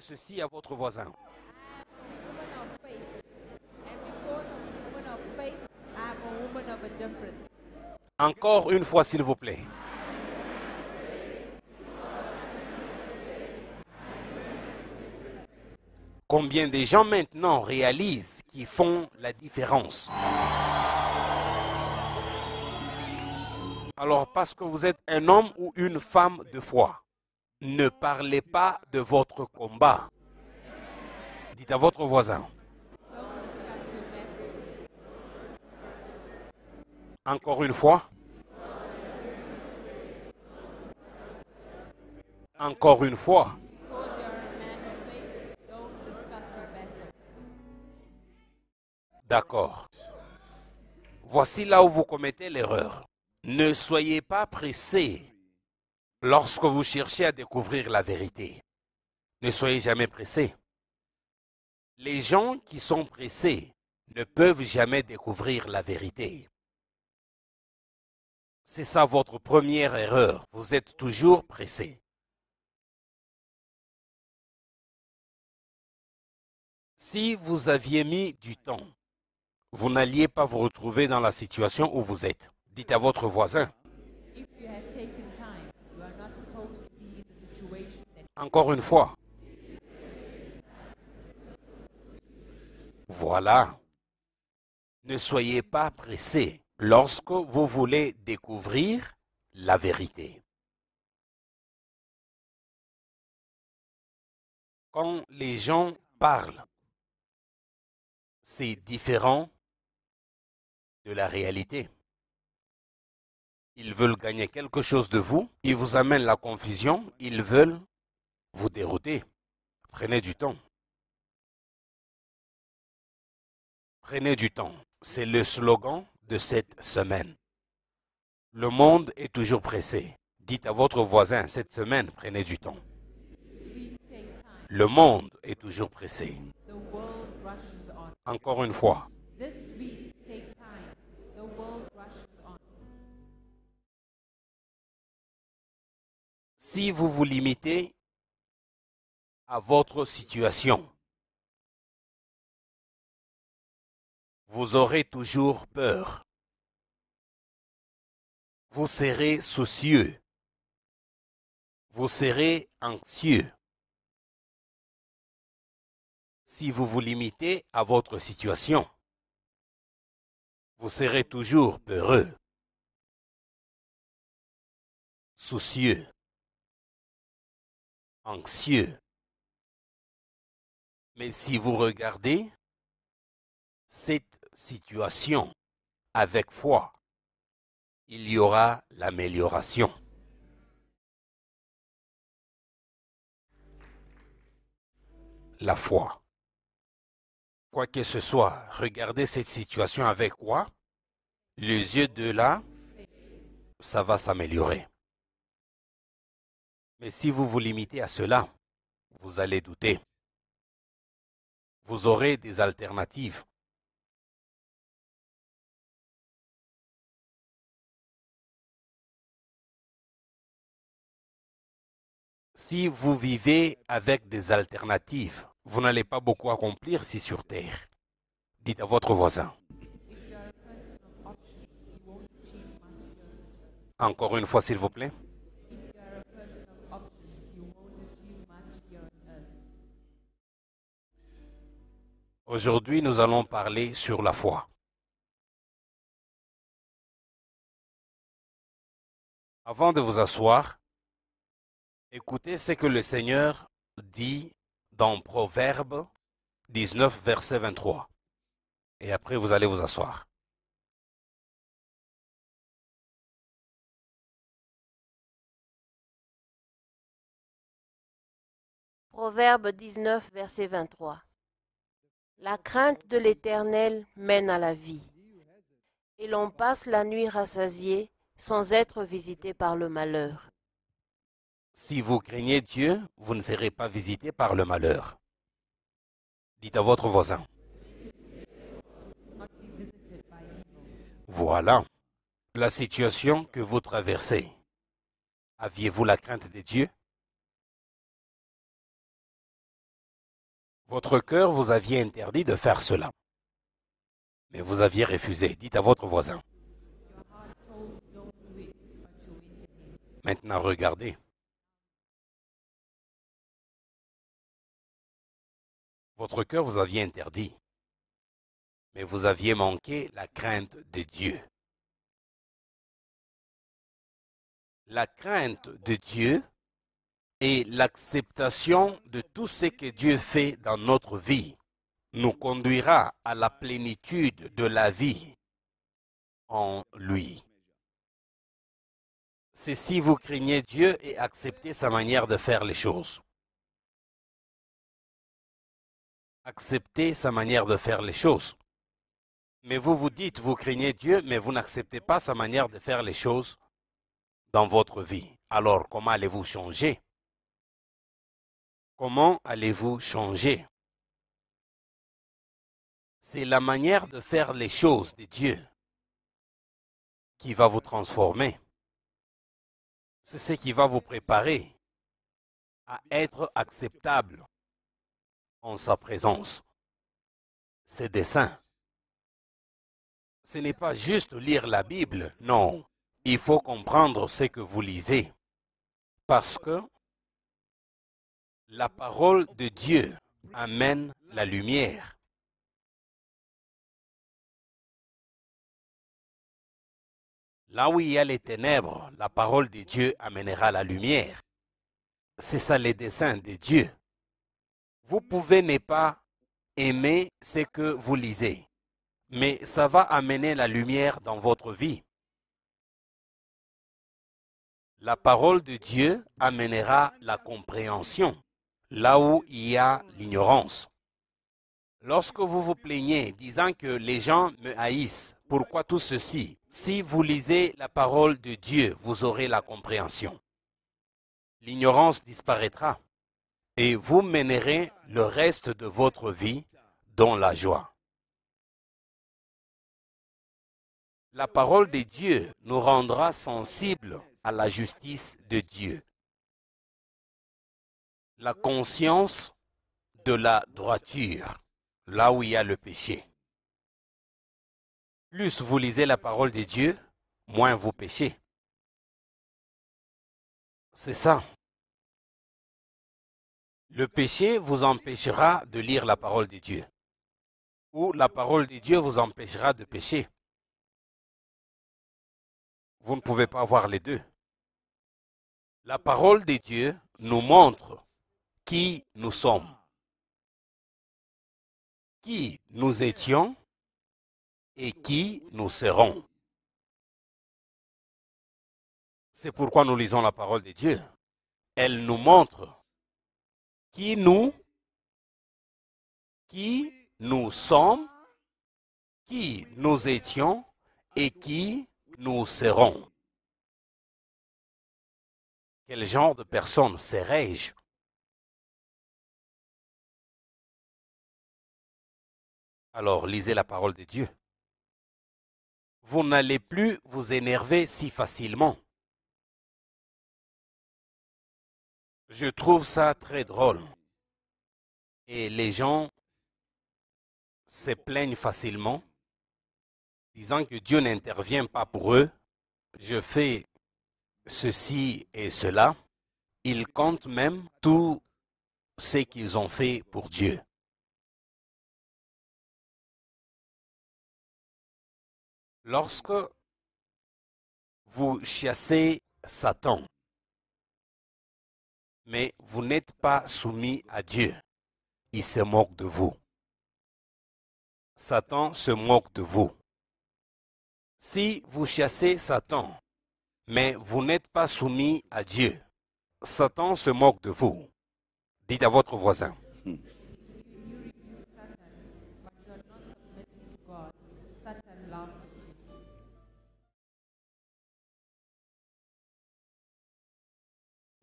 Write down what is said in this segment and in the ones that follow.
ceci à votre voisin. Encore une fois, s'il vous plaît. Combien de gens maintenant réalisent qu'ils font la différence Alors parce que vous êtes un homme ou une femme de foi. Ne parlez pas de votre combat. Dites à votre voisin. Encore une fois. Encore une fois. D'accord. Voici là où vous commettez l'erreur. Ne soyez pas pressé Lorsque vous cherchez à découvrir la vérité, ne soyez jamais pressés. Les gens qui sont pressés ne peuvent jamais découvrir la vérité. C'est ça votre première erreur. Vous êtes toujours pressé. Si vous aviez mis du temps, vous n'alliez pas vous retrouver dans la situation où vous êtes. Dites à votre voisin. Encore une fois. Voilà. Ne soyez pas pressé lorsque vous voulez découvrir la vérité. Quand les gens parlent, c'est différent de la réalité. Ils veulent gagner quelque chose de vous, ils vous amènent la confusion, ils veulent vous dérouter. Prenez du temps. Prenez du temps. C'est le slogan de cette semaine. Le monde est toujours pressé. Dites à votre voisin, cette semaine, prenez du temps. Le monde est toujours pressé. Encore une fois. Si vous vous limitez à votre situation. Vous aurez toujours peur. Vous serez soucieux. Vous serez anxieux. Si vous vous limitez à votre situation, vous serez toujours peureux, soucieux, anxieux. Mais si vous regardez cette situation avec foi, il y aura l'amélioration. La foi. Quoi que ce soit, regardez cette situation avec quoi Les yeux de là, ça va s'améliorer. Mais si vous vous limitez à cela, vous allez douter vous aurez des alternatives. Si vous vivez avec des alternatives, vous n'allez pas beaucoup accomplir si sur Terre. Dites à votre voisin. Encore une fois, s'il vous plaît. Aujourd'hui, nous allons parler sur la foi. Avant de vous asseoir, écoutez ce que le Seigneur dit dans Proverbe 19, verset 23. Et après, vous allez vous asseoir. Proverbe 19, verset 23. La crainte de l'Éternel mène à la vie, et l'on passe la nuit rassasié sans être visité par le malheur. Si vous craignez Dieu, vous ne serez pas visité par le malheur. Dites à votre voisin. Voilà la situation que vous traversez. Aviez-vous la crainte de Dieu Votre cœur vous aviez interdit de faire cela. Mais vous aviez refusé. Dites à votre voisin. Maintenant, regardez. Votre cœur vous aviez interdit, mais vous aviez manqué la crainte de Dieu. La crainte de Dieu et l'acceptation de tout ce que Dieu fait dans notre vie nous conduira à la plénitude de la vie en lui. C'est si vous craignez Dieu et acceptez sa manière de faire les choses. Acceptez sa manière de faire les choses. Mais vous vous dites, vous craignez Dieu, mais vous n'acceptez pas sa manière de faire les choses dans votre vie. Alors comment allez-vous changer Comment allez-vous changer C'est la manière de faire les choses de Dieu qui va vous transformer. C'est ce qui va vous préparer à être acceptable en sa présence, C'est dessein. Ce n'est pas juste lire la Bible, non. Il faut comprendre ce que vous lisez. Parce que la parole de Dieu amène la lumière. Là où il y a les ténèbres, la parole de Dieu amènera la lumière. C'est ça les dessein de Dieu. Vous pouvez ne pas aimer ce que vous lisez, mais ça va amener la lumière dans votre vie. La parole de Dieu amènera la compréhension là où il y a l'ignorance. Lorsque vous vous plaignez disant que les gens me haïssent, pourquoi tout ceci Si vous lisez la parole de Dieu, vous aurez la compréhension. L'ignorance disparaîtra et vous mènerez le reste de votre vie dans la joie. La parole de Dieu nous rendra sensibles à la justice de Dieu la conscience de la droiture, là où il y a le péché. Plus vous lisez la parole de Dieu, moins vous péchez. C'est ça. Le péché vous empêchera de lire la parole de Dieu. Ou la parole de Dieu vous empêchera de pécher. Vous ne pouvez pas avoir les deux. La parole de Dieu nous montre qui nous sommes, qui nous étions et qui nous serons. C'est pourquoi nous lisons la parole de Dieu. Elle nous montre qui nous, qui nous sommes, qui nous étions et qui nous serons. Quel genre de personne serais je Alors lisez la parole de Dieu. Vous n'allez plus vous énerver si facilement. Je trouve ça très drôle. Et les gens se plaignent facilement, disant que Dieu n'intervient pas pour eux. Je fais ceci et cela. Ils comptent même tout ce qu'ils ont fait pour Dieu. Lorsque vous chassez Satan, mais vous n'êtes pas soumis à Dieu, il se moque de vous. Satan se moque de vous. Si vous chassez Satan, mais vous n'êtes pas soumis à Dieu, Satan se moque de vous. Dites à votre voisin. Hmm.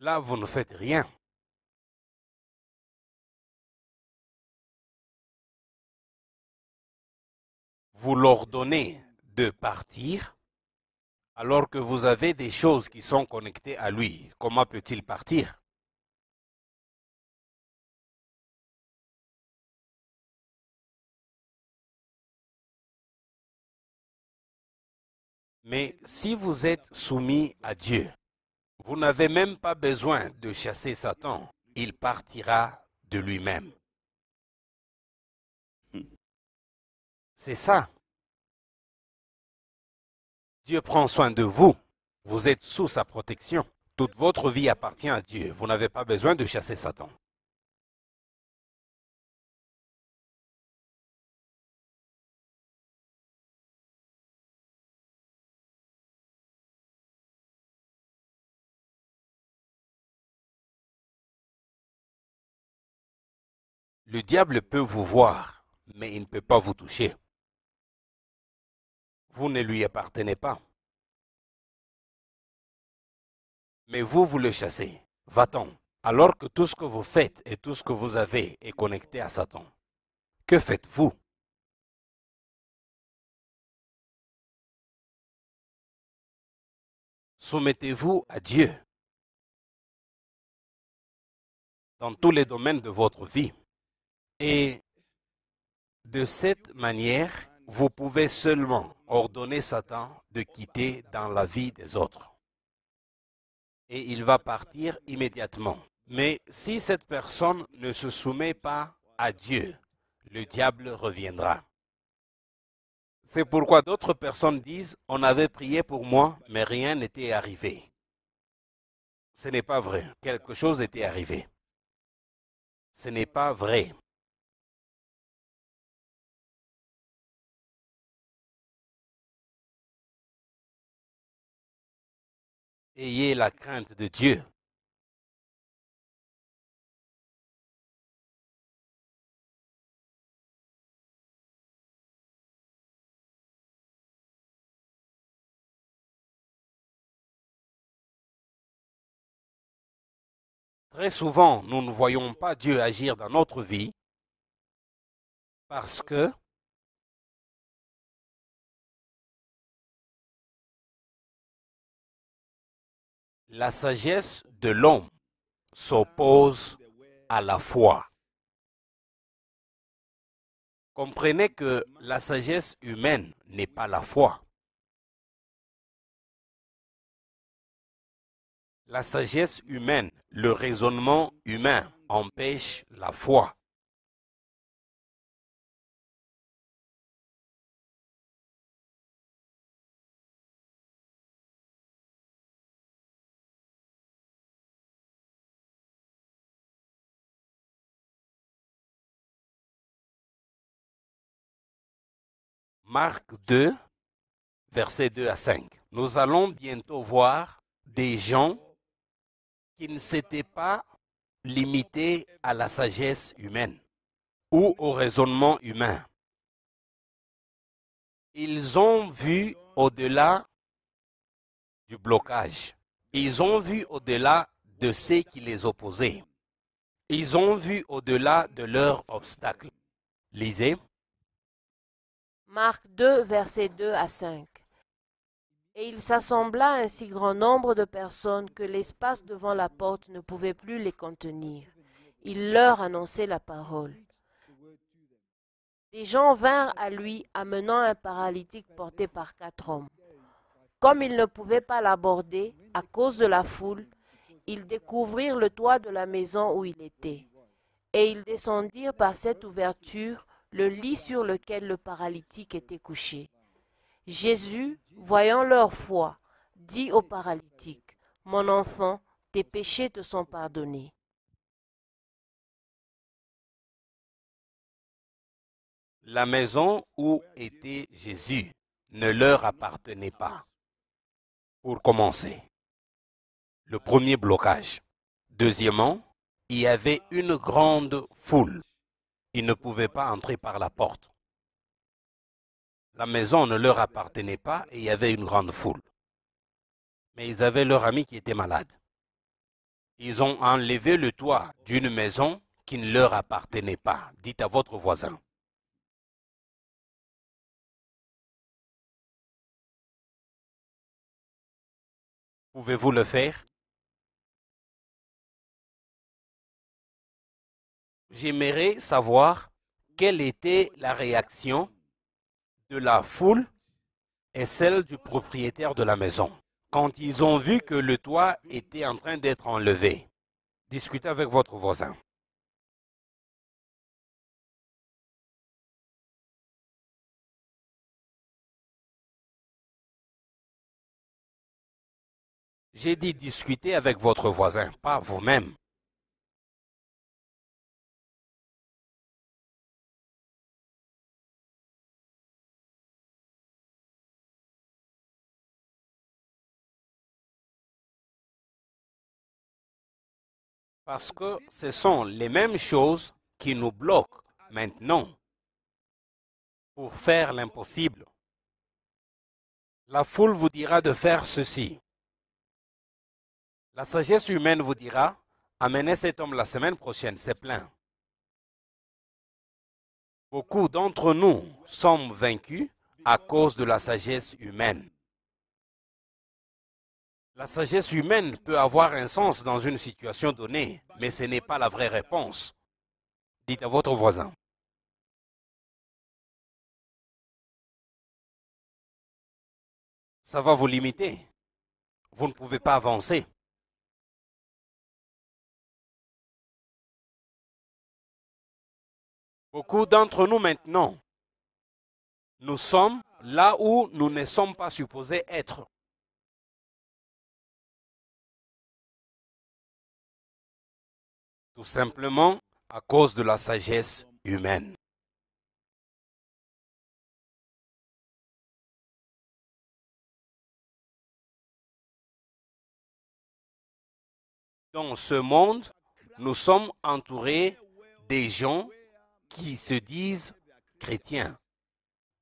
Là, vous ne faites rien. Vous l'ordonnez de partir alors que vous avez des choses qui sont connectées à lui. Comment peut-il partir Mais si vous êtes soumis à Dieu, vous n'avez même pas besoin de chasser Satan. Il partira de lui-même. C'est ça. Dieu prend soin de vous. Vous êtes sous sa protection. Toute votre vie appartient à Dieu. Vous n'avez pas besoin de chasser Satan. Le diable peut vous voir, mais il ne peut pas vous toucher. Vous ne lui appartenez pas. Mais vous, vous le chassez. Va-t'en. Alors que tout ce que vous faites et tout ce que vous avez est connecté à Satan. Que faites-vous Soumettez-vous à Dieu dans tous les domaines de votre vie. Et de cette manière, vous pouvez seulement ordonner Satan de quitter dans la vie des autres. Et il va partir immédiatement. Mais si cette personne ne se soumet pas à Dieu, le diable reviendra. C'est pourquoi d'autres personnes disent, on avait prié pour moi, mais rien n'était arrivé. Ce n'est pas vrai. Quelque chose était arrivé. Ce n'est pas vrai. ayez la crainte de Dieu. Très souvent, nous ne voyons pas Dieu agir dans notre vie parce que La sagesse de l'homme s'oppose à la foi. Comprenez que la sagesse humaine n'est pas la foi. La sagesse humaine, le raisonnement humain empêche la foi. Marc 2, versets 2 à 5. Nous allons bientôt voir des gens qui ne s'étaient pas limités à la sagesse humaine ou au raisonnement humain. Ils ont vu au-delà du blocage. Ils ont vu au-delà de ceux qui les opposaient. Ils ont vu au-delà de leurs obstacles. Lisez Marc 2, versets 2 à 5. Et il s'assembla un si grand nombre de personnes que l'espace devant la porte ne pouvait plus les contenir. Il leur annonçait la parole. Des gens vinrent à lui amenant un paralytique porté par quatre hommes. Comme ils ne pouvaient pas l'aborder à cause de la foule, ils découvrirent le toit de la maison où il était. Et ils descendirent par cette ouverture le lit sur lequel le paralytique était couché. Jésus, voyant leur foi, dit au paralytique, Mon enfant, tes péchés te sont pardonnés. La maison où était Jésus ne leur appartenait pas. Pour commencer, le premier blocage. Deuxièmement, il y avait une grande foule ils ne pouvaient pas entrer par la porte. La maison ne leur appartenait pas et il y avait une grande foule. Mais ils avaient leur ami qui était malade. Ils ont enlevé le toit d'une maison qui ne leur appartenait pas. Dites à votre voisin. Pouvez-vous le faire j'aimerais savoir quelle était la réaction de la foule et celle du propriétaire de la maison quand ils ont vu que le toit était en train d'être enlevé. Discutez avec votre voisin. J'ai dit discuter avec votre voisin, pas vous-même. Parce que ce sont les mêmes choses qui nous bloquent maintenant pour faire l'impossible. La foule vous dira de faire ceci. La sagesse humaine vous dira, amenez cet homme la semaine prochaine, c'est plein. Beaucoup d'entre nous sommes vaincus à cause de la sagesse humaine. La sagesse humaine peut avoir un sens dans une situation donnée, mais ce n'est pas la vraie réponse. Dites à votre voisin. Ça va vous limiter. Vous ne pouvez pas avancer. Beaucoup d'entre nous maintenant, nous sommes là où nous ne sommes pas supposés être. Tout simplement à cause de la sagesse humaine. Dans ce monde, nous sommes entourés des gens qui se disent chrétiens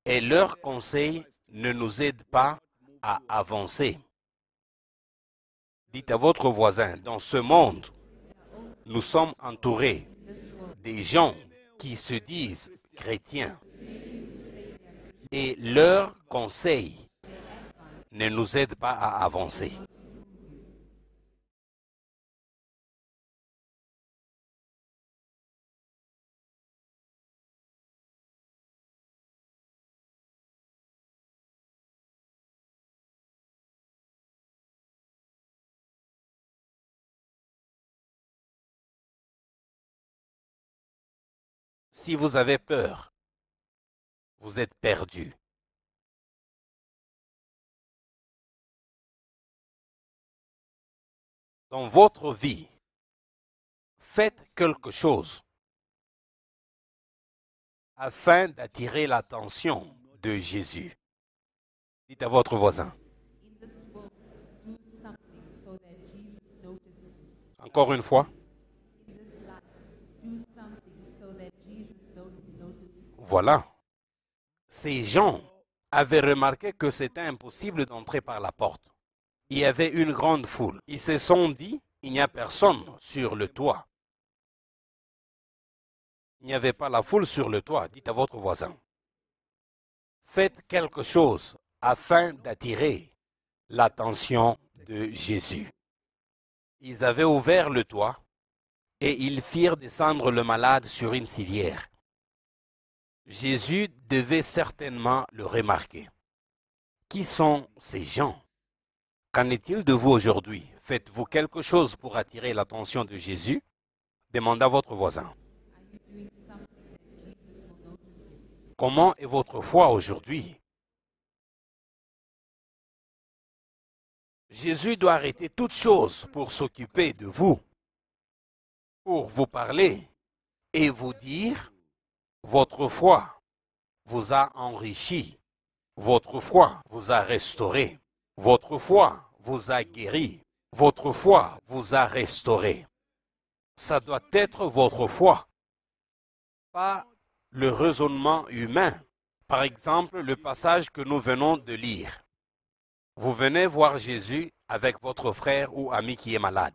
et leurs conseils ne nous aident pas à avancer. Dites à votre voisin, dans ce monde, nous sommes entourés des gens qui se disent chrétiens. Et leurs conseils ne nous aident pas à avancer. Si vous avez peur, vous êtes perdu. Dans votre vie, faites quelque chose afin d'attirer l'attention de Jésus. Dites à votre voisin. Encore une fois. voilà. Ces gens avaient remarqué que c'était impossible d'entrer par la porte. Il y avait une grande foule. Ils se sont dit, il n'y a personne sur le toit. Il n'y avait pas la foule sur le toit. Dites à votre voisin, faites quelque chose afin d'attirer l'attention de Jésus. Ils avaient ouvert le toit et ils firent descendre le malade sur une civière. Jésus devait certainement le remarquer. Qui sont ces gens Qu'en est-il de vous aujourd'hui Faites-vous quelque chose pour attirer l'attention de Jésus Demanda votre voisin. Comment est votre foi aujourd'hui Jésus doit arrêter toute chose pour s'occuper de vous, pour vous parler et vous dire votre foi vous a enrichi. Votre foi vous a restauré. Votre foi vous a guéri. Votre foi vous a restauré. Ça doit être votre foi, pas le raisonnement humain. Par exemple, le passage que nous venons de lire. Vous venez voir Jésus avec votre frère ou ami qui est malade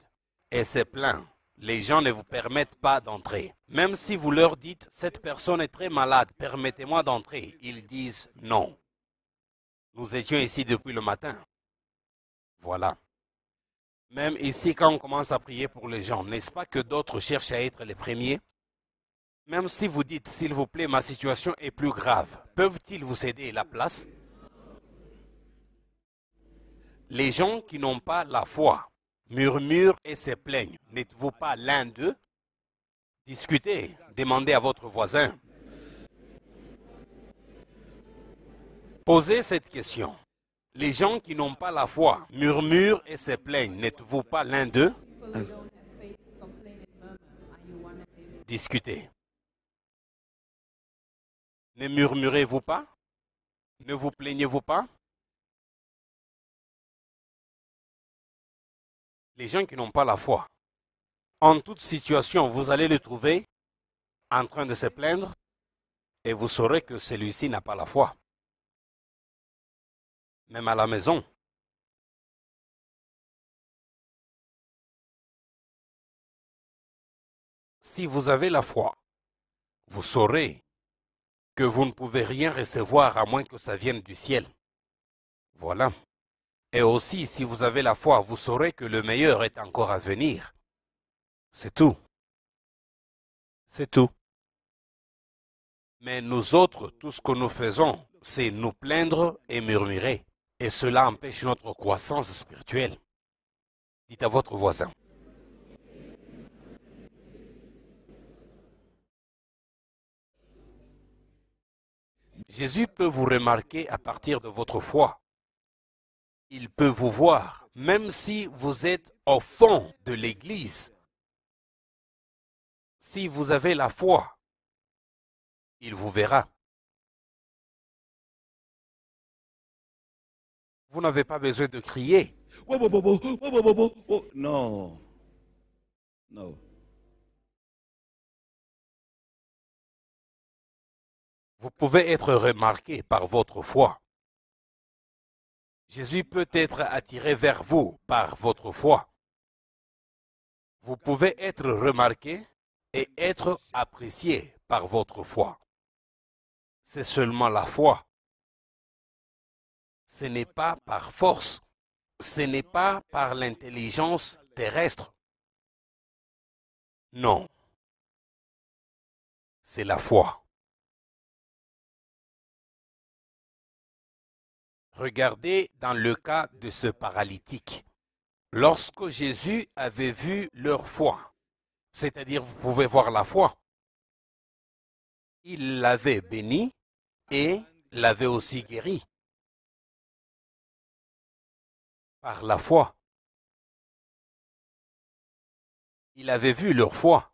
et c'est plein les gens ne vous permettent pas d'entrer. Même si vous leur dites, cette personne est très malade, permettez-moi d'entrer, ils disent non. Nous étions ici depuis le matin. Voilà. Même ici, quand on commence à prier pour les gens, n'est-ce pas que d'autres cherchent à être les premiers Même si vous dites, s'il vous plaît, ma situation est plus grave, peuvent-ils vous céder la place Les gens qui n'ont pas la foi murmurent et se plaignent. N'êtes-vous pas l'un d'eux Discutez, demandez à votre voisin. Posez cette question. Les gens qui n'ont pas la foi murmurent et se plaignent. N'êtes-vous pas l'un d'eux Discutez. Ne murmurez-vous pas Ne vous plaignez-vous pas les gens qui n'ont pas la foi, en toute situation, vous allez le trouver en train de se plaindre et vous saurez que celui-ci n'a pas la foi. Même à la maison. Si vous avez la foi, vous saurez que vous ne pouvez rien recevoir à moins que ça vienne du ciel. Voilà. Et aussi, si vous avez la foi, vous saurez que le meilleur est encore à venir. C'est tout. C'est tout. Mais nous autres, tout ce que nous faisons, c'est nous plaindre et murmurer. Et cela empêche notre croissance spirituelle. Dites à votre voisin. Jésus peut vous remarquer à partir de votre foi il peut vous voir, même si vous êtes au fond de l'Église. Si vous avez la foi, il vous verra. Vous n'avez pas besoin de crier. Non. Non. Vous pouvez être remarqué par votre foi. Jésus peut être attiré vers vous par votre foi. Vous pouvez être remarqué et être apprécié par votre foi. C'est seulement la foi. Ce n'est pas par force, ce n'est pas par l'intelligence terrestre. Non, c'est la foi. Regardez dans le cas de ce paralytique. Lorsque Jésus avait vu leur foi, c'est-à-dire vous pouvez voir la foi, il l'avait béni et l'avait aussi guéri par la foi. Il avait vu leur foi.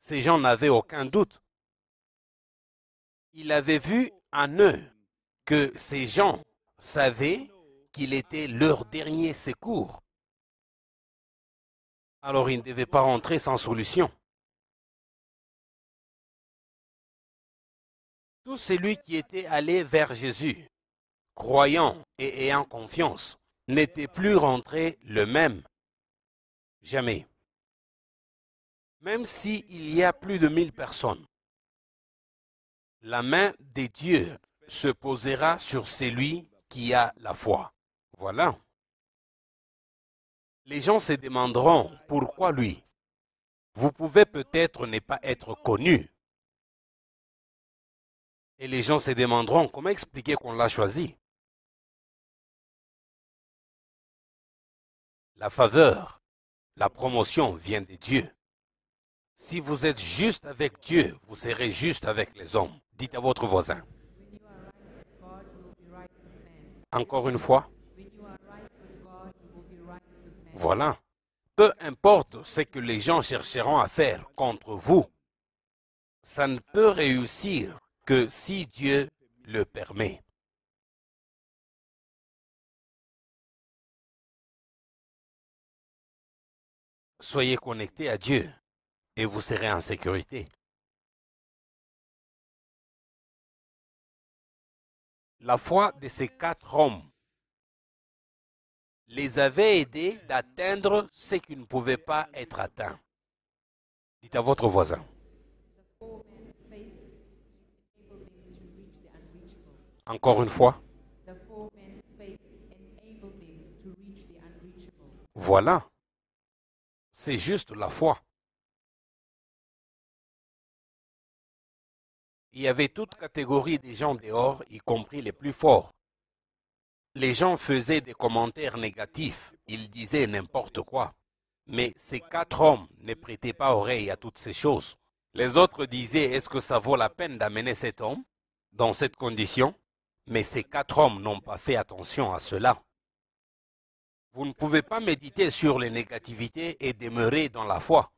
Ces gens n'avaient aucun doute. Il avait vu en eux que ces gens savaient qu'il était leur dernier secours. Alors ils ne devaient pas rentrer sans solution. Tout celui qui était allé vers Jésus, croyant et ayant confiance, n'était plus rentré le même. Jamais. Même s'il y a plus de mille personnes, la main des dieux se posera sur celui qui a la foi. Voilà. Les gens se demanderont pourquoi lui. Vous pouvez peut-être ne pas être connu. Et les gens se demanderont comment expliquer qu'on l'a choisi. La faveur, la promotion vient de Dieu. Si vous êtes juste avec Dieu, vous serez juste avec les hommes. Dites à votre voisin. Encore une fois. Voilà. Peu importe ce que les gens chercheront à faire contre vous, ça ne peut réussir que si Dieu le permet. Soyez connectés à Dieu et vous serez en sécurité. La foi de ces quatre hommes les avait aidés d'atteindre ce qui ne pouvait pas être atteint. Dites à votre voisin. Encore une fois. Voilà. C'est juste la foi. Il y avait toute catégorie des gens dehors, y compris les plus forts. Les gens faisaient des commentaires négatifs, ils disaient n'importe quoi. Mais ces quatre hommes ne prêtaient pas oreille à toutes ces choses. Les autres disaient, est-ce que ça vaut la peine d'amener cet homme dans cette condition Mais ces quatre hommes n'ont pas fait attention à cela. Vous ne pouvez pas méditer sur les négativités et demeurer dans la foi.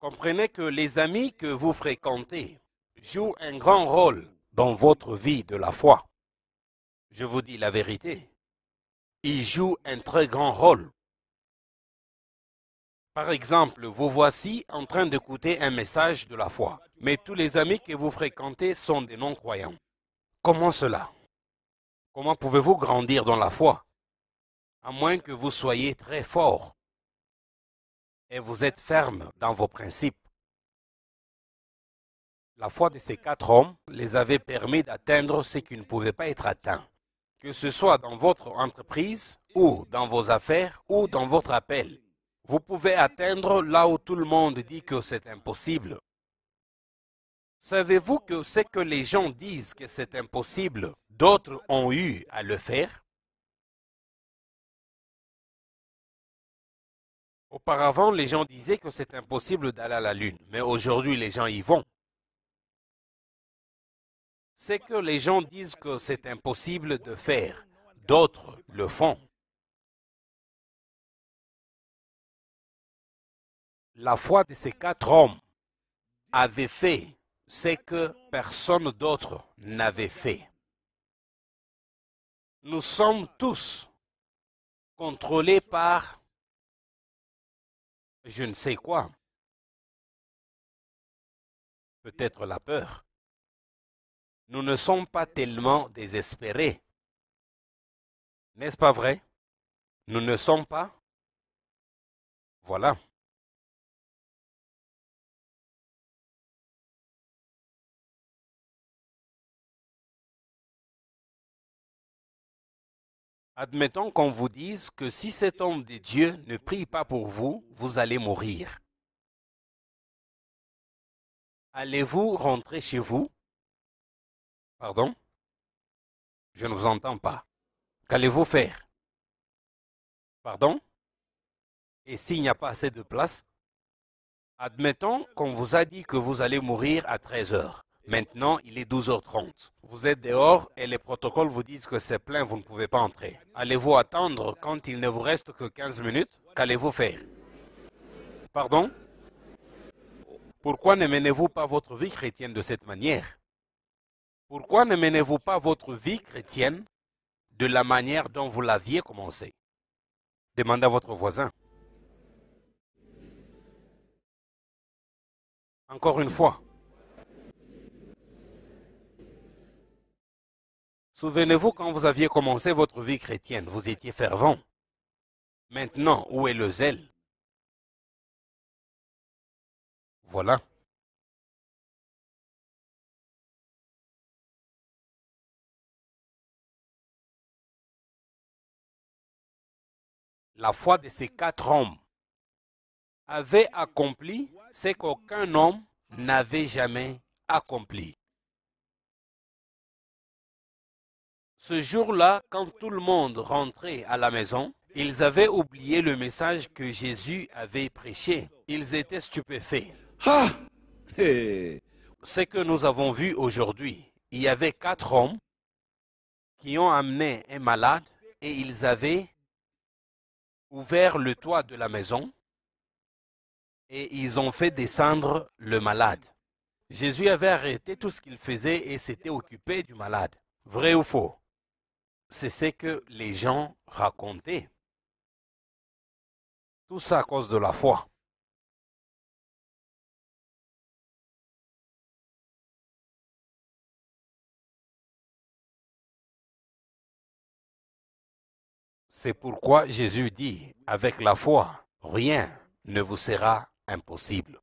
Comprenez que les amis que vous fréquentez jouent un grand rôle dans votre vie de la foi. Je vous dis la vérité. Ils jouent un très grand rôle. Par exemple, vous voici en train d'écouter un message de la foi, mais tous les amis que vous fréquentez sont des non-croyants. Comment cela Comment pouvez-vous grandir dans la foi À moins que vous soyez très fort et vous êtes ferme dans vos principes. La foi de ces quatre hommes les avait permis d'atteindre ce qui ne pouvait pas être atteint, que ce soit dans votre entreprise ou dans vos affaires ou dans votre appel. Vous pouvez atteindre là où tout le monde dit que c'est impossible. Savez-vous que ce que les gens disent que c'est impossible, d'autres ont eu à le faire Auparavant, les gens disaient que c'est impossible d'aller à la Lune, mais aujourd'hui, les gens y vont. C'est que les gens disent que c'est impossible de faire. D'autres le font. La foi de ces quatre hommes avait fait ce que personne d'autre n'avait fait. Nous sommes tous contrôlés par je ne sais quoi. Peut-être la peur. Nous ne sommes pas tellement désespérés. N'est-ce pas vrai Nous ne sommes pas. Voilà. Admettons qu'on vous dise que si cet homme de Dieu ne prie pas pour vous, vous allez mourir. Allez-vous rentrer chez vous Pardon Je ne vous entends pas. Qu'allez-vous faire Pardon Et s'il n'y a pas assez de place Admettons qu'on vous a dit que vous allez mourir à 13 heures. Maintenant, il est 12h30. Vous êtes dehors et les protocoles vous disent que c'est plein, vous ne pouvez pas entrer. Allez-vous attendre quand il ne vous reste que 15 minutes Qu'allez-vous faire Pardon Pourquoi ne menez-vous pas votre vie chrétienne de cette manière Pourquoi ne menez-vous pas votre vie chrétienne de la manière dont vous l'aviez commencé Demandez à votre voisin. Encore une fois, Souvenez-vous quand vous aviez commencé votre vie chrétienne, vous étiez fervent. Maintenant, où est le zèle Voilà. La foi de ces quatre hommes avait accompli ce qu'aucun homme n'avait jamais accompli. Ce jour-là, quand tout le monde rentrait à la maison, ils avaient oublié le message que Jésus avait prêché. Ils étaient stupéfaits. Ah c'est Ce que nous avons vu aujourd'hui, il y avait quatre hommes qui ont amené un malade et ils avaient ouvert le toit de la maison et ils ont fait descendre le malade. Jésus avait arrêté tout ce qu'il faisait et s'était occupé du malade. Vrai ou faux c'est ce que les gens racontaient. Tout ça à cause de la foi. C'est pourquoi Jésus dit, avec la foi, rien ne vous sera impossible.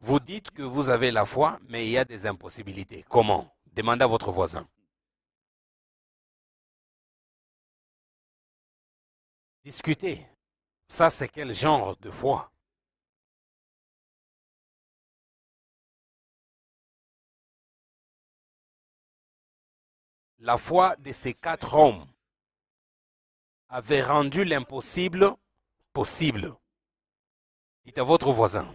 Vous dites que vous avez la foi, mais il y a des impossibilités. Comment Demandez à votre voisin. discuter. Ça, c'est quel genre de foi La foi de ces quatre hommes avait rendu l'impossible possible. Dites à votre voisin.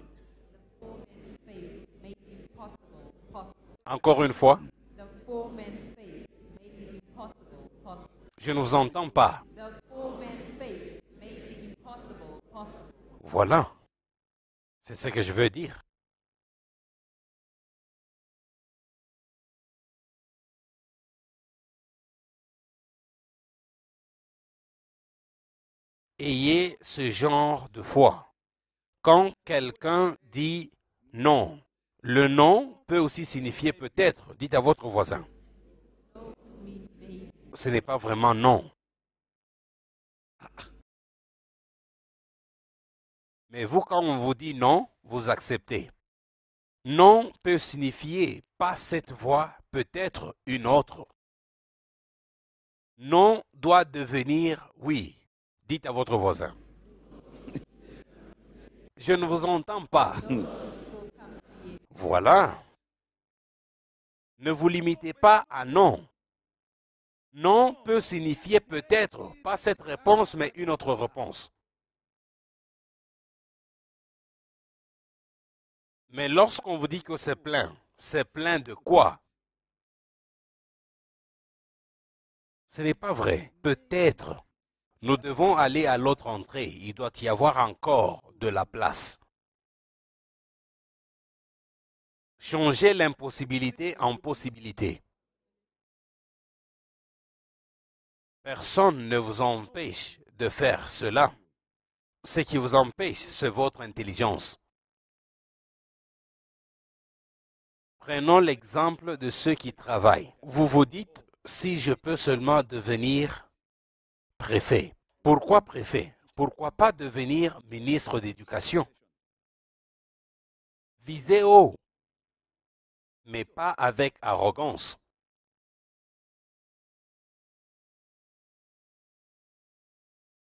Encore une fois. Je ne vous entends pas. Voilà. C'est ce que je veux dire. Ayez ce genre de foi. Quand quelqu'un dit non, le non peut aussi signifier peut-être. Dites à votre voisin. Ce n'est pas vraiment non. Mais vous, quand on vous dit non, vous acceptez. Non peut signifier pas cette voix, peut-être une autre. Non doit devenir oui. Dites à votre voisin. Je ne vous entends pas. Voilà. Ne vous limitez pas à non. Non peut signifier peut-être, pas cette réponse, mais une autre réponse. Mais lorsqu'on vous dit que c'est plein, c'est plein de quoi Ce n'est pas vrai. Peut-être nous devons aller à l'autre entrée. Il doit y avoir encore de la place. Changez l'impossibilité en possibilité. Personne ne vous empêche de faire cela. Ce qui vous empêche, c'est votre intelligence. Prenons l'exemple de ceux qui travaillent. Vous vous dites, si je peux seulement devenir préfet. Pourquoi préfet Pourquoi pas devenir ministre d'éducation Visez haut, mais pas avec arrogance.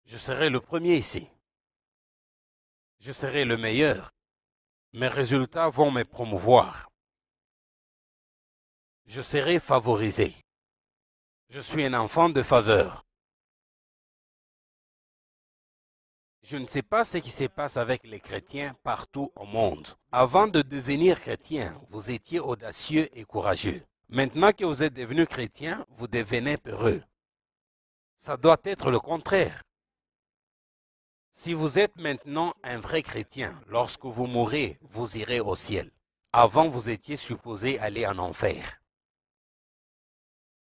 Je serai le premier ici. Je serai le meilleur. Mes résultats vont me promouvoir je serai favorisé. Je suis un enfant de faveur. Je ne sais pas ce qui se passe avec les chrétiens partout au monde. Avant de devenir chrétien, vous étiez audacieux et courageux. Maintenant que vous êtes devenu chrétien, vous devenez peureux. Ça doit être le contraire. Si vous êtes maintenant un vrai chrétien, lorsque vous mourrez, vous irez au ciel. Avant, vous étiez supposé aller en enfer.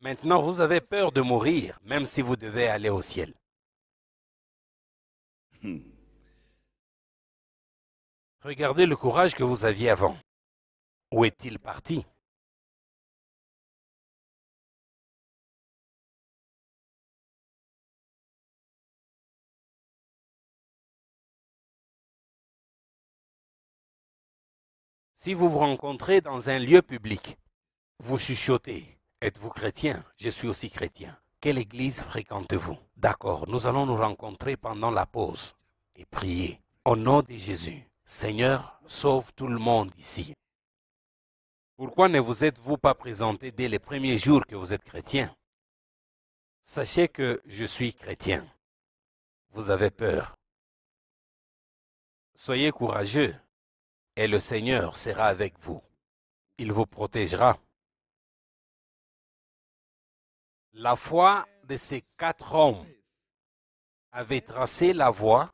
Maintenant, vous avez peur de mourir, même si vous devez aller au ciel. Hmm. Regardez le courage que vous aviez avant. Où est-il parti Si vous vous rencontrez dans un lieu public, vous chuchotez. Êtes-vous chrétien Je suis aussi chrétien. Quelle église fréquentez-vous D'accord, nous allons nous rencontrer pendant la pause et prier. Au nom de Jésus, Seigneur, sauve tout le monde ici. Pourquoi ne vous êtes-vous pas présenté dès les premiers jours que vous êtes chrétien Sachez que je suis chrétien. Vous avez peur. Soyez courageux et le Seigneur sera avec vous. Il vous protégera. La foi de ces quatre hommes avait tracé la voie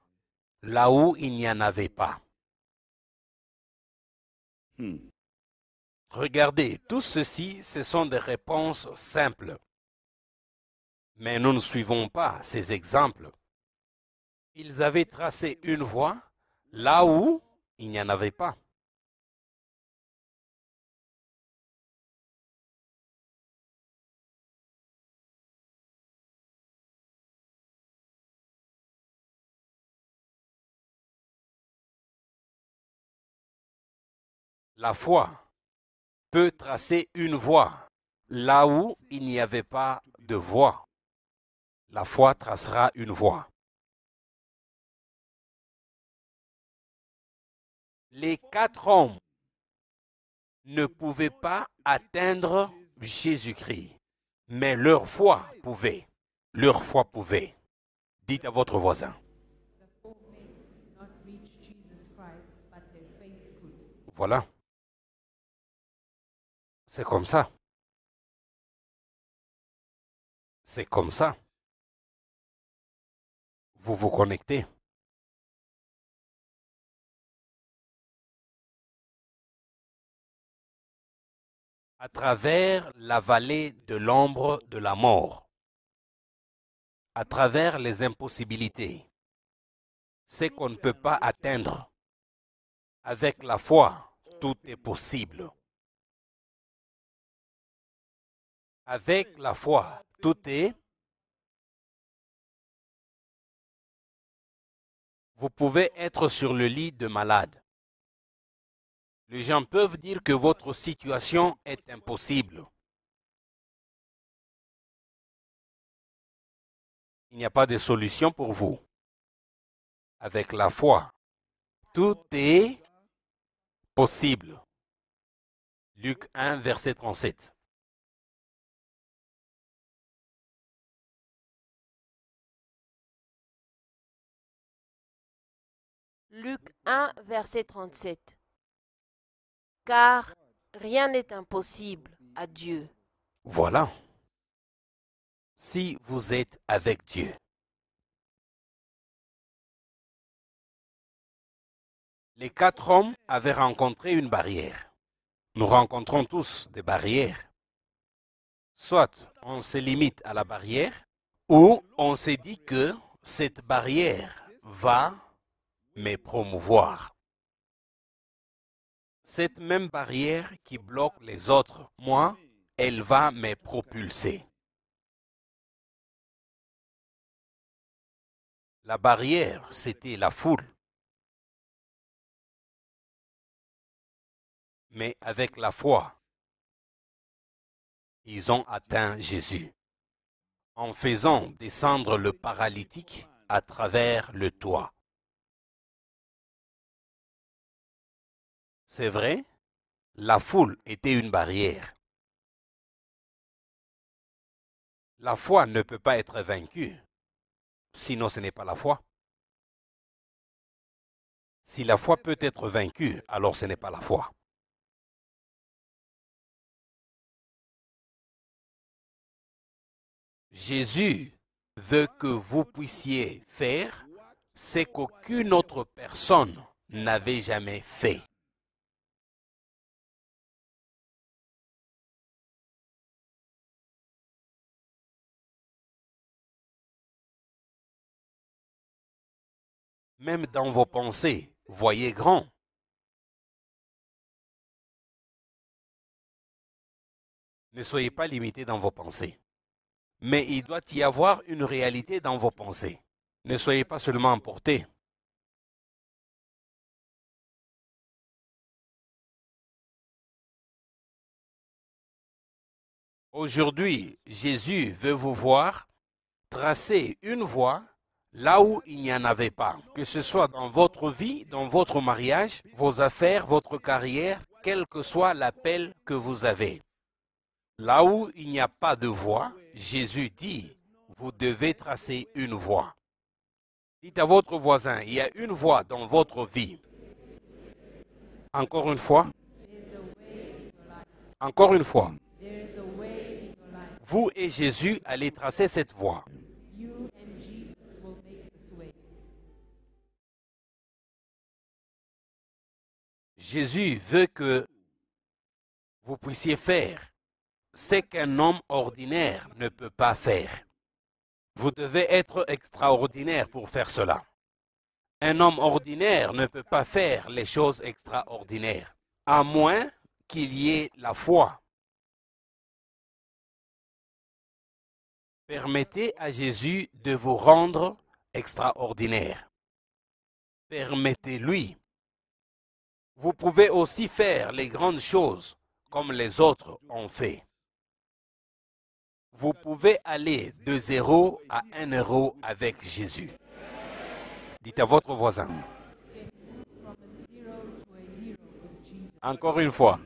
là où il n'y en avait pas. Hmm. Regardez, tout ceci, ce sont des réponses simples. Mais nous ne suivons pas ces exemples. Ils avaient tracé une voie là où il n'y en avait pas. la foi peut tracer une voie là où il n'y avait pas de voie. La foi tracera une voie. Les quatre hommes ne pouvaient pas atteindre Jésus-Christ, mais leur foi pouvait. Leur foi pouvait. Dites à votre voisin. Voilà. C'est comme ça. C'est comme ça. Vous vous connectez. à travers la vallée de l'ombre de la mort, à travers les impossibilités, ce qu'on ne peut pas atteindre. Avec la foi, tout est possible. Avec la foi, tout est... Vous pouvez être sur le lit de malade. Les gens peuvent dire que votre situation est impossible. Il n'y a pas de solution pour vous. Avec la foi, tout est possible. Luc 1, verset 37. Luc 1, verset 37. Car rien n'est impossible à Dieu. Voilà. Si vous êtes avec Dieu. Les quatre hommes avaient rencontré une barrière. Nous rencontrons tous des barrières. Soit on se limite à la barrière, ou on se dit que cette barrière va mais promouvoir. Cette même barrière qui bloque les autres, moi, elle va me propulser. La barrière, c'était la foule. Mais avec la foi, ils ont atteint Jésus en faisant descendre le paralytique à travers le toit. C'est vrai, la foule était une barrière. La foi ne peut pas être vaincue, sinon ce n'est pas la foi. Si la foi peut être vaincue, alors ce n'est pas la foi. Jésus veut que vous puissiez faire ce qu'aucune autre personne n'avait jamais fait. Même dans vos pensées, voyez grand. Ne soyez pas limité dans vos pensées. Mais il doit y avoir une réalité dans vos pensées. Ne soyez pas seulement emportés. Aujourd'hui, Jésus veut vous voir tracer une voie là où il n'y en avait pas. Que ce soit dans votre vie, dans votre mariage, vos affaires, votre carrière, quel que soit l'appel que vous avez. Là où il n'y a pas de voie, Jésus dit, vous devez tracer une voie. Dites à votre voisin, il y a une voie dans votre vie. Encore une fois. Encore une fois. Vous et Jésus allez tracer cette voie. Jésus veut que vous puissiez faire ce qu'un homme ordinaire ne peut pas faire. Vous devez être extraordinaire pour faire cela. Un homme ordinaire ne peut pas faire les choses extraordinaires, à moins qu'il y ait la foi. Permettez à Jésus de vous rendre extraordinaire. Permettez-lui vous pouvez aussi faire les grandes choses comme les autres ont fait. Vous pouvez aller de zéro à un euro avec Jésus. Dites à votre voisin. Encore une fois.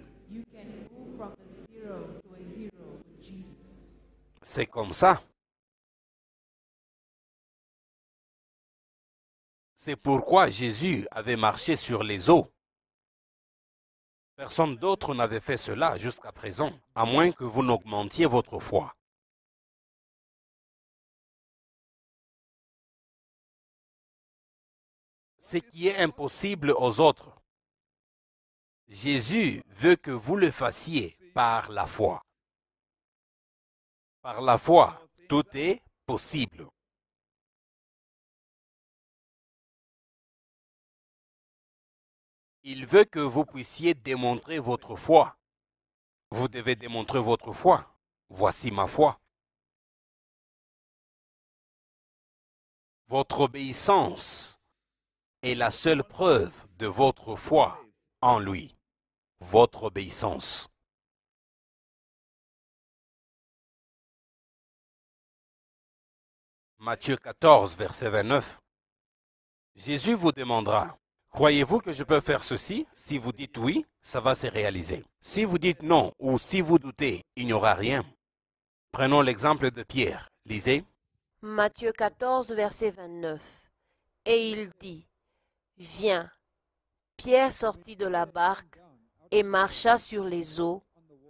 C'est comme ça. C'est pourquoi Jésus avait marché sur les eaux. Personne d'autre n'avait fait cela jusqu'à présent, à moins que vous n'augmentiez votre foi. Ce qui est impossible aux autres. Jésus veut que vous le fassiez par la foi. Par la foi, tout est possible. Il veut que vous puissiez démontrer votre foi. Vous devez démontrer votre foi. Voici ma foi. Votre obéissance est la seule preuve de votre foi en lui. Votre obéissance. Matthieu 14, verset 29. Jésus vous demandera, Croyez-vous que je peux faire ceci Si vous dites oui, ça va se réaliser. Si vous dites non ou si vous doutez, il n'y aura rien. Prenons l'exemple de Pierre. Lisez. Matthieu 14, verset 29. Et il dit, Viens. Pierre sortit de la barque et marcha sur les eaux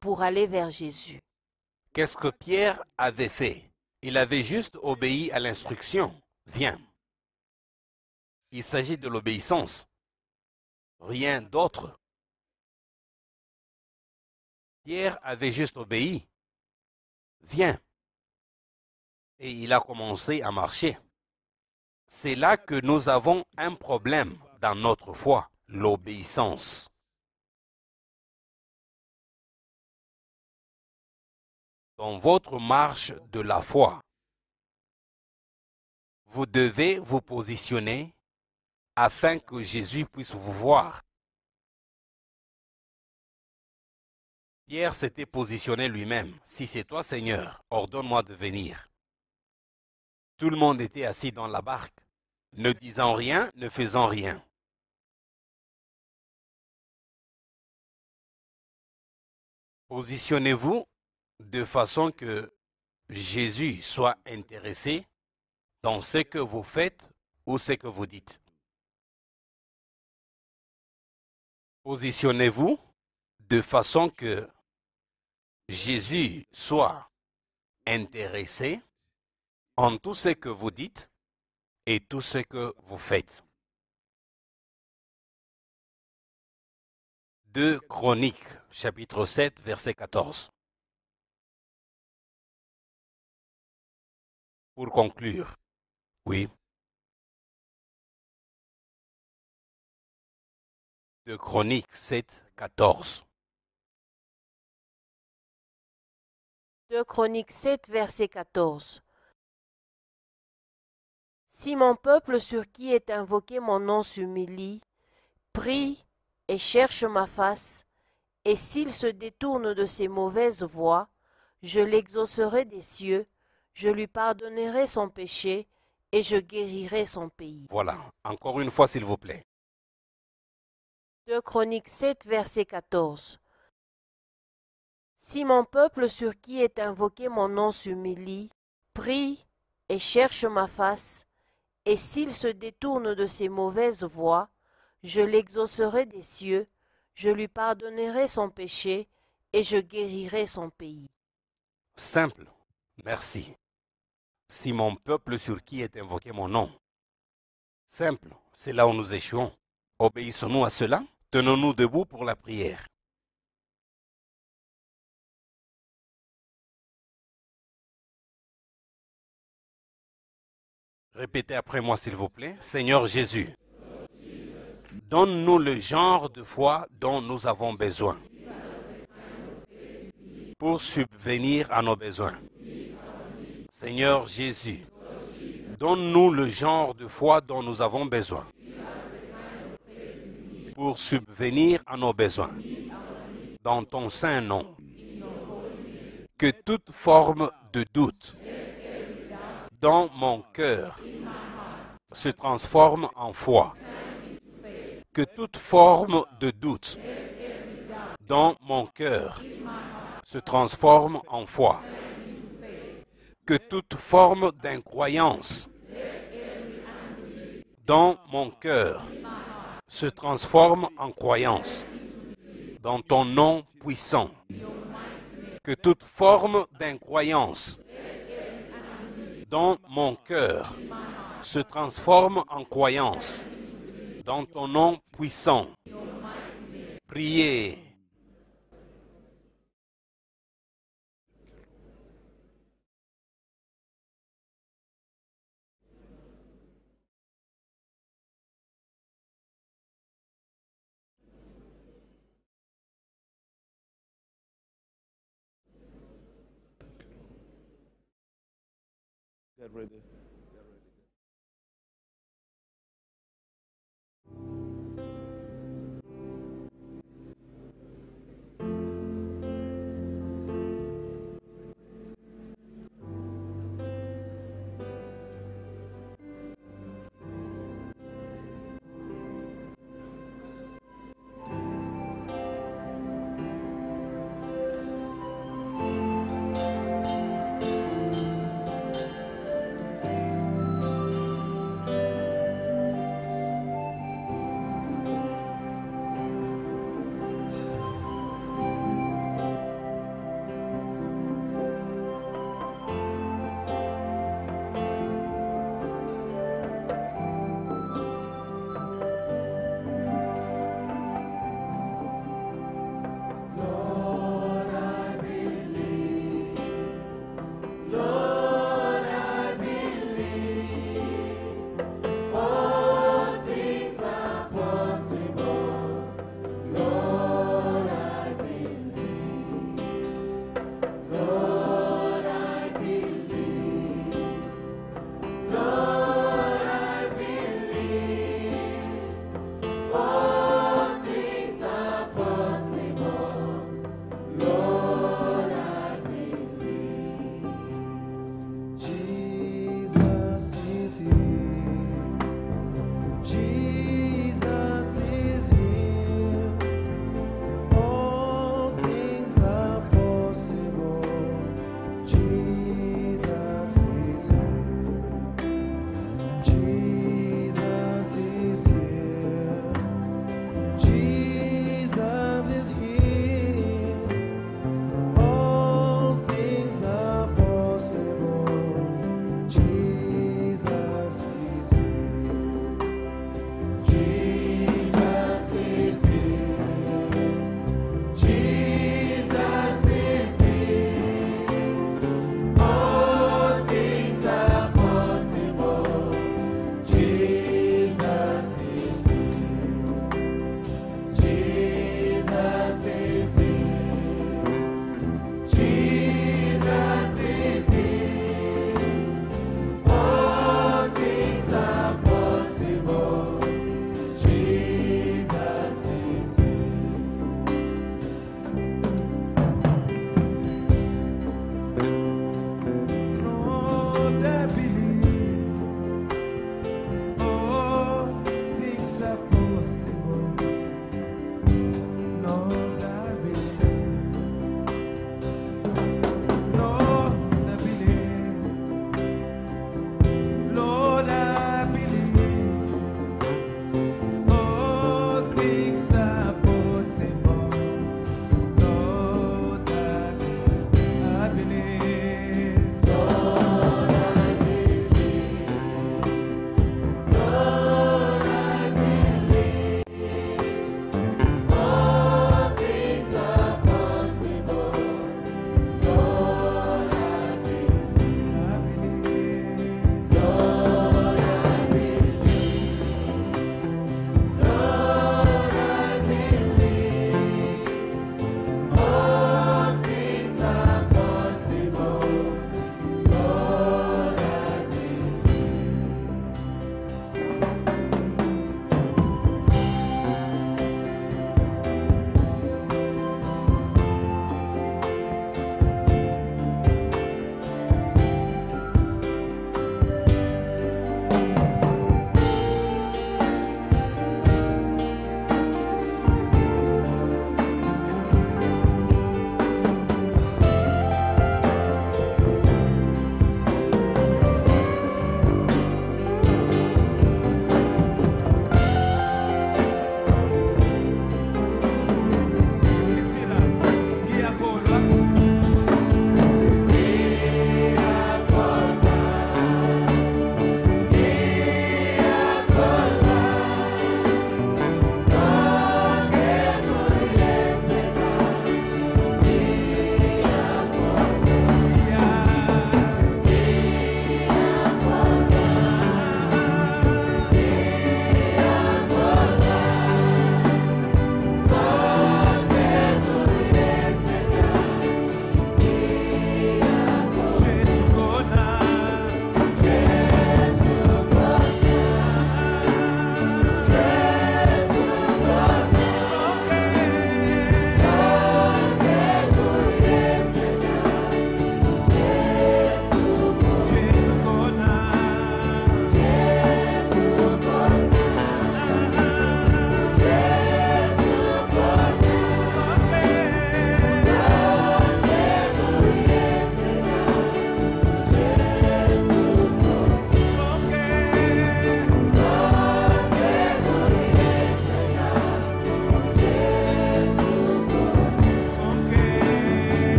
pour aller vers Jésus. Qu'est-ce que Pierre avait fait Il avait juste obéi à l'instruction. Viens. Il s'agit de l'obéissance, rien d'autre. Pierre avait juste obéi. Viens. Et il a commencé à marcher. C'est là que nous avons un problème dans notre foi, l'obéissance. Dans votre marche de la foi, vous devez vous positionner afin que Jésus puisse vous voir. Pierre s'était positionné lui-même. Si c'est toi, Seigneur, ordonne-moi de venir. Tout le monde était assis dans la barque, ne disant rien, ne faisant rien. Positionnez-vous de façon que Jésus soit intéressé dans ce que vous faites ou ce que vous dites. Positionnez-vous de façon que Jésus soit intéressé en tout ce que vous dites et tout ce que vous faites. Deux Chroniques, chapitre 7, verset 14. Pour conclure, oui. de Chroniques 7, 14. De Chronique 7, verset 14. Si mon peuple sur qui est invoqué mon nom s'humilie, prie et cherche ma face, et s'il se détourne de ses mauvaises voies, je l'exaucerai des cieux, je lui pardonnerai son péché, et je guérirai son pays. Voilà, encore une fois s'il vous plaît. 2 Chroniques 7, verset 14. Si mon peuple sur qui est invoqué mon nom s'humilie, prie et cherche ma face, et s'il se détourne de ses mauvaises voies, je l'exaucerai des cieux, je lui pardonnerai son péché, et je guérirai son pays. Simple, merci. Si mon peuple sur qui est invoqué mon nom. Simple, c'est là où nous échouons. Obéissons-nous à cela Tenons-nous debout pour la prière. Répétez après moi, s'il vous plaît. Seigneur Jésus, donne-nous le genre de foi dont nous avons besoin pour subvenir à nos besoins. Seigneur Jésus, donne-nous le genre de foi dont nous avons besoin pour subvenir à nos besoins. Dans ton saint nom, que toute forme de doute dans mon cœur se transforme en foi. Que toute forme de doute dans mon cœur se transforme en foi. Que toute forme d'incroyance dans mon cœur se transforme en croyance dans ton nom puissant. Que toute forme d'incroyance dans mon cœur se transforme en croyance dans ton nom puissant. Priez already.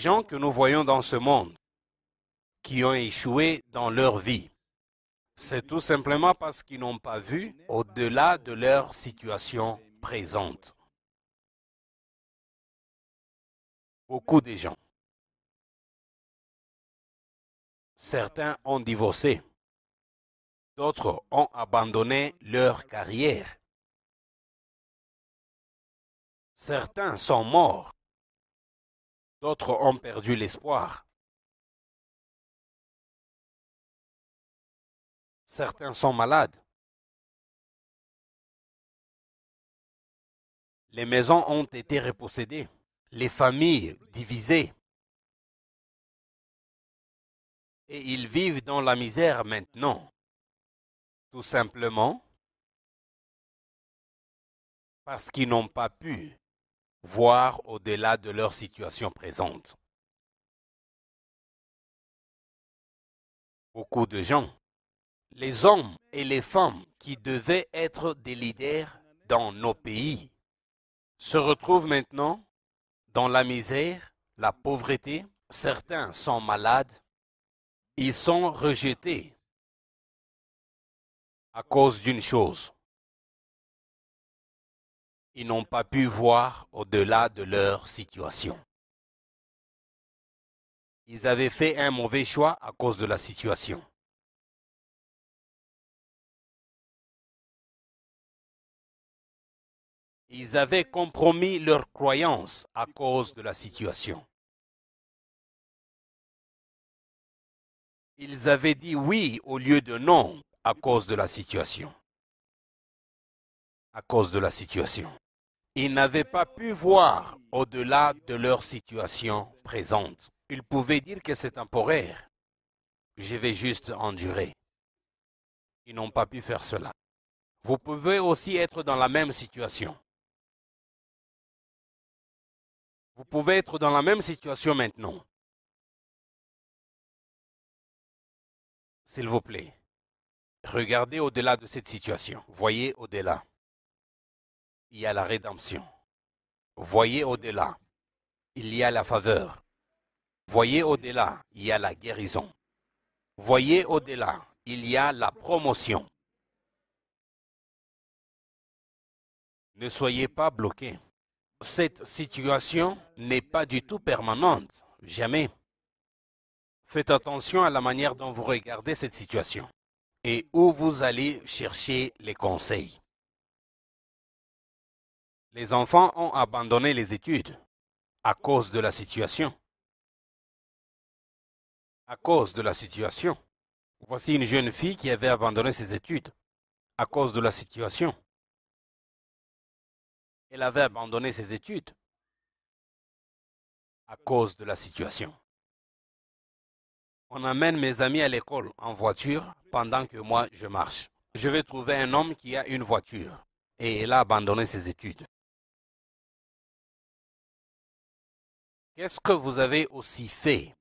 gens que nous voyons dans ce monde qui ont échoué dans leur vie. C'est tout simplement parce qu'ils n'ont pas vu au-delà de leur situation présente. Beaucoup de gens. Certains ont divorcé. D'autres ont abandonné leur carrière. Certains sont morts. D'autres ont perdu l'espoir. Certains sont malades. Les maisons ont été repossédées, les familles divisées. Et ils vivent dans la misère maintenant. Tout simplement parce qu'ils n'ont pas pu voire au-delà de leur situation présente. Beaucoup de gens, les hommes et les femmes qui devaient être des leaders dans nos pays, se retrouvent maintenant dans la misère, la pauvreté, certains sont malades, ils sont rejetés à cause d'une chose, ils n'ont pas pu voir au-delà de leur situation. Ils avaient fait un mauvais choix à cause de la situation. Ils avaient compromis leur croyance à cause de la situation. Ils avaient dit oui au lieu de non à cause de la situation à cause de la situation. Ils n'avaient pas pu voir au-delà de leur situation présente. Ils pouvaient dire que c'est temporaire. Je vais juste endurer. Ils n'ont pas pu faire cela. Vous pouvez aussi être dans la même situation. Vous pouvez être dans la même situation maintenant. S'il vous plaît, regardez au-delà de cette situation. Voyez au-delà il y a la rédemption. Voyez au-delà, il y a la faveur. Voyez au-delà, il y a la guérison. Voyez au-delà, il y a la promotion. Ne soyez pas bloqués. Cette situation n'est pas du tout permanente, jamais. Faites attention à la manière dont vous regardez cette situation et où vous allez chercher les conseils. Les enfants ont abandonné les études à cause de la situation. À cause de la situation. Voici une jeune fille qui avait abandonné ses études à cause de la situation. Elle avait abandonné ses études à cause de la situation. On amène mes amis à l'école en voiture pendant que moi je marche. Je vais trouver un homme qui a une voiture et elle a abandonné ses études. Qu'est-ce que vous avez aussi fait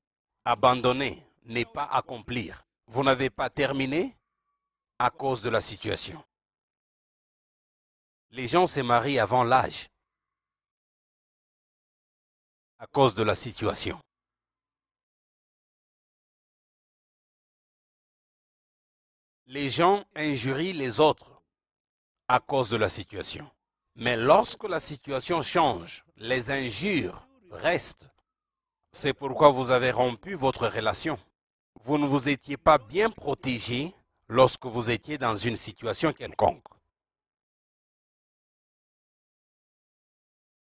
Abandonner n'est pas accomplir. Vous n'avez pas terminé à cause de la situation. Les gens se marient avant l'âge à cause de la situation. Les gens injurient les autres à cause de la situation. Mais lorsque la situation change, les injures reste. C'est pourquoi vous avez rompu votre relation. Vous ne vous étiez pas bien protégé lorsque vous étiez dans une situation quelconque.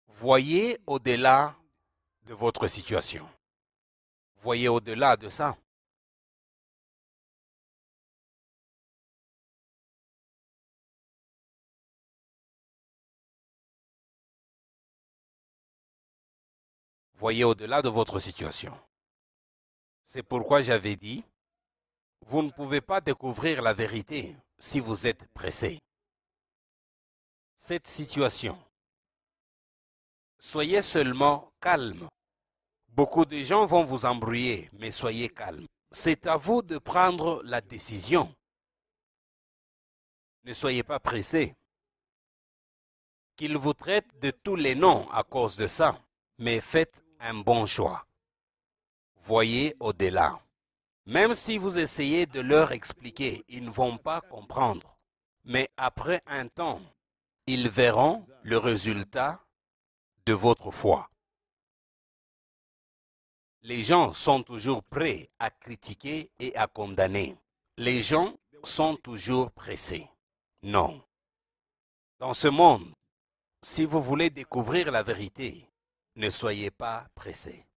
Voyez au-delà de votre situation. Voyez au-delà de ça. Voyez au-delà de votre situation. C'est pourquoi j'avais dit, vous ne pouvez pas découvrir la vérité si vous êtes pressé. Cette situation. Soyez seulement calme. Beaucoup de gens vont vous embrouiller, mais soyez calme. C'est à vous de prendre la décision. Ne soyez pas pressé. Qu'ils vous traitent de tous les noms à cause de ça, mais faites un bon choix. Voyez au-delà. Même si vous essayez de leur expliquer, ils ne vont pas comprendre. Mais après un temps, ils verront le résultat de votre foi. Les gens sont toujours prêts à critiquer et à condamner. Les gens sont toujours pressés. Non. Dans ce monde, si vous voulez découvrir la vérité, ne soyez pas pressés.